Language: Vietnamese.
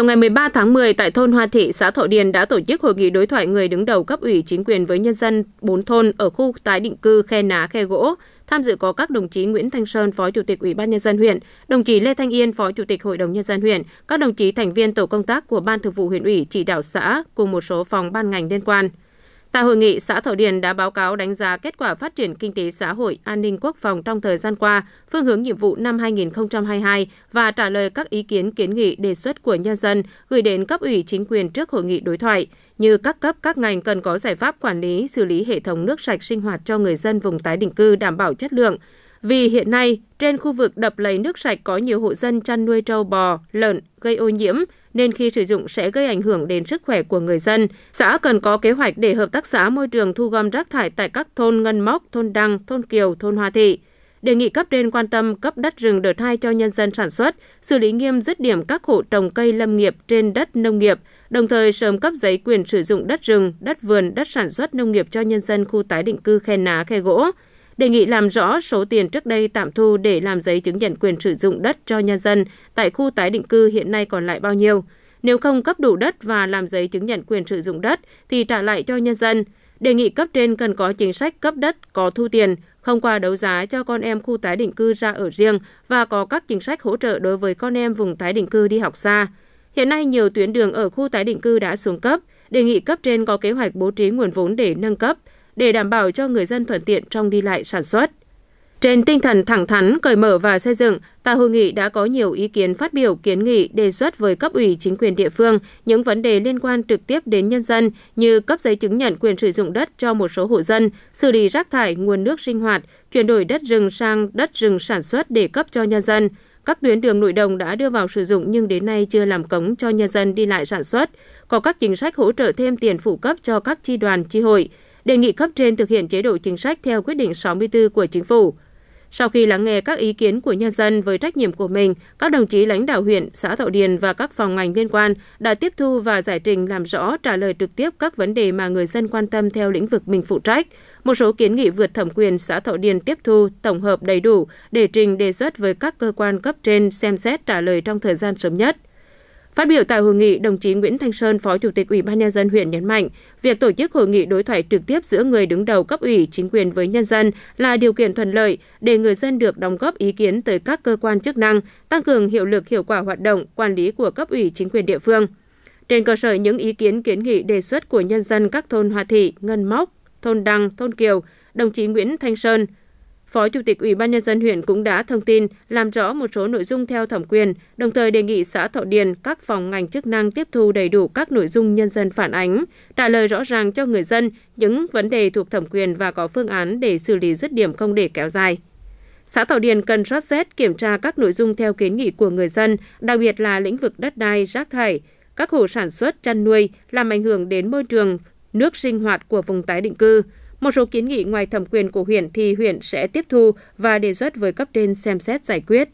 Chiều ngày 13 tháng 10 tại thôn Hoa Thị, xã Thọ Điền đã tổ chức hội nghị đối thoại người đứng đầu cấp ủy chính quyền với nhân dân bốn thôn ở khu tái định cư Khe Ná, Khe Gỗ. Tham dự có các đồng chí Nguyễn Thanh Sơn, Phó Chủ tịch Ủy ban nhân dân huyện, đồng chí Lê Thanh Yên, Phó Chủ tịch Hội đồng nhân dân huyện, các đồng chí thành viên tổ công tác của Ban Thường vụ huyện ủy chỉ đạo xã cùng một số phòng ban ngành liên quan. Tại hội nghị, xã Thảo Điền đã báo cáo đánh giá kết quả phát triển kinh tế xã hội, an ninh quốc phòng trong thời gian qua, phương hướng nhiệm vụ năm 2022 và trả lời các ý kiến kiến nghị đề xuất của nhân dân gửi đến cấp ủy chính quyền trước hội nghị đối thoại, như các cấp các ngành cần có giải pháp quản lý, xử lý hệ thống nước sạch sinh hoạt cho người dân vùng tái định cư đảm bảo chất lượng, vì hiện nay, trên khu vực đập lấy nước sạch có nhiều hộ dân chăn nuôi trâu bò, lợn gây ô nhiễm nên khi sử dụng sẽ gây ảnh hưởng đến sức khỏe của người dân. Xã cần có kế hoạch để hợp tác xã môi trường thu gom rác thải tại các thôn Ngân Móc, thôn Đăng, thôn Kiều, thôn Hoa Thị. Đề nghị cấp trên quan tâm cấp đất rừng đợt hai cho nhân dân sản xuất, xử lý nghiêm dứt điểm các hộ trồng cây lâm nghiệp trên đất nông nghiệp, đồng thời sớm cấp giấy quyền sử dụng đất rừng, đất vườn, đất sản xuất nông nghiệp cho nhân dân khu tái định cư Khe Ná, Khe Gỗ đề nghị làm rõ số tiền trước đây tạm thu để làm giấy chứng nhận quyền sử dụng đất cho nhân dân tại khu tái định cư hiện nay còn lại bao nhiêu. Nếu không cấp đủ đất và làm giấy chứng nhận quyền sử dụng đất thì trả lại cho nhân dân. Đề nghị cấp trên cần có chính sách cấp đất có thu tiền, không qua đấu giá cho con em khu tái định cư ra ở riêng và có các chính sách hỗ trợ đối với con em vùng tái định cư đi học xa. Hiện nay nhiều tuyến đường ở khu tái định cư đã xuống cấp, đề nghị cấp trên có kế hoạch bố trí nguồn vốn để nâng cấp, để đảm bảo cho người dân thuận tiện trong đi lại sản xuất. Trên tinh thần thẳng thắn, cởi mở và xây dựng, tại hội nghị đã có nhiều ý kiến phát biểu kiến nghị đề xuất với cấp ủy chính quyền địa phương những vấn đề liên quan trực tiếp đến nhân dân như cấp giấy chứng nhận quyền sử dụng đất cho một số hộ dân, xử lý rác thải nguồn nước sinh hoạt, chuyển đổi đất rừng sang đất rừng sản xuất để cấp cho nhân dân. Các tuyến đường nội đồng đã đưa vào sử dụng nhưng đến nay chưa làm cống cho nhân dân đi lại sản xuất. Có các chính sách hỗ trợ thêm tiền phụ cấp cho các chi đoàn, chi hội – đề nghị cấp trên thực hiện chế độ chính sách theo quyết định 64 của chính phủ. Sau khi lắng nghe các ý kiến của nhân dân với trách nhiệm của mình, các đồng chí lãnh đạo huyện, xã Thọ Điền và các phòng ngành liên quan đã tiếp thu và giải trình làm rõ trả lời trực tiếp các vấn đề mà người dân quan tâm theo lĩnh vực mình phụ trách. Một số kiến nghị vượt thẩm quyền xã Thọ Điền tiếp thu, tổng hợp đầy đủ để trình đề xuất với các cơ quan cấp trên xem xét trả lời trong thời gian sớm nhất – Phát biểu tại hội nghị, đồng chí Nguyễn Thanh Sơn, Phó Chủ tịch Ủy ban nhân dân huyện nhấn mạnh, việc tổ chức hội nghị đối thoại trực tiếp giữa người đứng đầu cấp ủy, chính quyền với nhân dân là điều kiện thuận lợi để người dân được đóng góp ý kiến tới các cơ quan chức năng, tăng cường hiệu lực hiệu quả hoạt động quản lý của cấp ủy chính quyền địa phương. Trên cơ sở những ý kiến kiến nghị đề xuất của nhân dân các thôn Hòa Thị, Ngân Móc, thôn Đăng, thôn Kiều, đồng chí Nguyễn Thanh Sơn, Phó Chủ tịch Ủy ban Nhân dân huyện cũng đã thông tin làm rõ một số nội dung theo thẩm quyền, đồng thời đề nghị xã Thọ Điền, các phòng ngành chức năng tiếp thu đầy đủ các nội dung nhân dân phản ánh, trả lời rõ ràng cho người dân những vấn đề thuộc thẩm quyền và có phương án để xử lý dứt điểm không để kéo dài. Xã Thảo Điền cần soát xét kiểm tra các nội dung theo kiến nghị của người dân, đặc biệt là lĩnh vực đất đai, rác thải, các hộ sản xuất, chăn nuôi làm ảnh hưởng đến môi trường, nước sinh hoạt của vùng tái định cư, một số kiến nghị ngoài thẩm quyền của huyện thì huyện sẽ tiếp thu và đề xuất với cấp trên xem xét giải quyết.